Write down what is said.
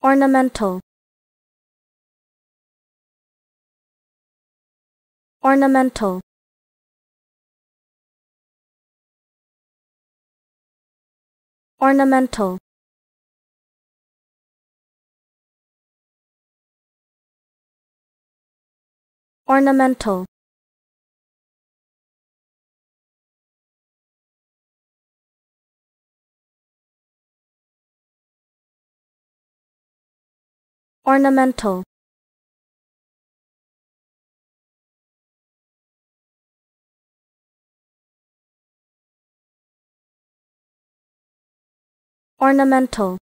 ornamental ornamental ornamental ornamental ornamental ornamental